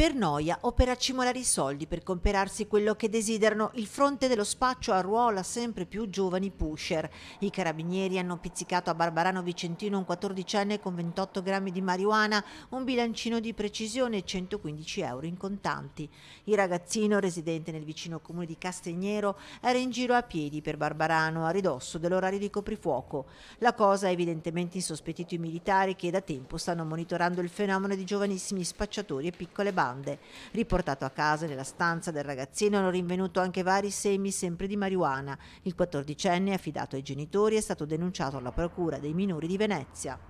per noia o per accimolare i soldi per comprarsi quello che desiderano, il fronte dello spaccio arruola sempre più giovani pusher. I carabinieri hanno pizzicato a Barbarano Vicentino un 14enne con 28 grammi di marijuana, un bilancino di precisione e 115 euro in contanti. Il ragazzino, residente nel vicino comune di Castegnero, era in giro a piedi per Barbarano, a ridosso dell'orario di coprifuoco. La cosa ha evidentemente insospettito i militari che da tempo stanno monitorando il fenomeno di giovanissimi spacciatori e piccole basi mutande. Riportato a casa nella stanza del ragazzino hanno rinvenuto anche vari semi sempre di marijuana. Il 14enne, affidato ai genitori, è stato denunciato alla Procura dei minori di Venezia.